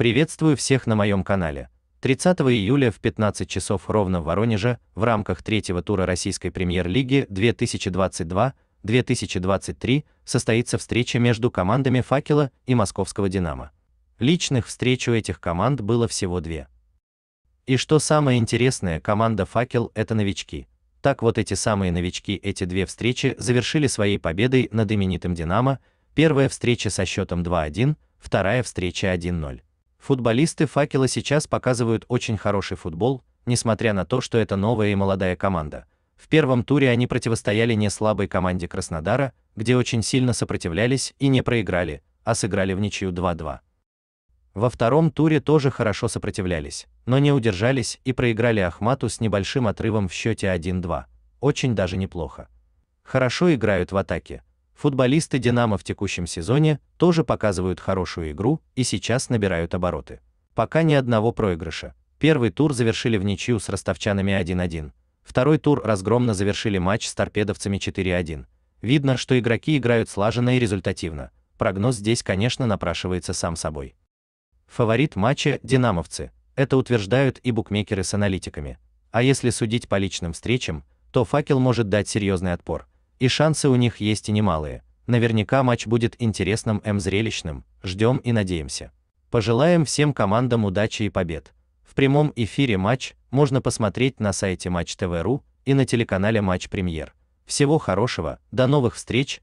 Приветствую всех на моем канале. 30 июля в 15 часов ровно в Воронеже в рамках третьего тура российской премьер-лиги 2022-2023 состоится встреча между командами «Факела» и «Московского Динамо». Личных встреч у этих команд было всего две. И что самое интересное, команда «Факел» — это новички. Так вот эти самые новички эти две встречи завершили своей победой над именитым «Динамо», первая встреча со счетом 2-1, вторая встреча 1-0. Футболисты Факела сейчас показывают очень хороший футбол, несмотря на то, что это новая и молодая команда. В первом туре они противостояли не слабой команде Краснодара, где очень сильно сопротивлялись и не проиграли, а сыграли в ничью 2-2. Во втором туре тоже хорошо сопротивлялись, но не удержались и проиграли Ахмату с небольшим отрывом в счете 1-2. Очень даже неплохо. Хорошо играют в атаке, Футболисты Динамо в текущем сезоне тоже показывают хорошую игру и сейчас набирают обороты. Пока ни одного проигрыша. Первый тур завершили в ничью с ростовчанами 1-1. Второй тур разгромно завершили матч с торпедовцами 4-1. Видно, что игроки играют слаженно и результативно. Прогноз здесь, конечно, напрашивается сам собой. Фаворит матча – динамовцы. Это утверждают и букмекеры с аналитиками. А если судить по личным встречам, то факел может дать серьезный отпор и шансы у них есть и немалые. Наверняка матч будет интересным, и зрелищным. Ждем и надеемся. Пожелаем всем командам удачи и побед. В прямом эфире матч можно посмотреть на сайте Матч ТВ.ру и на телеканале Матч Премьер. Всего хорошего, до новых встреч.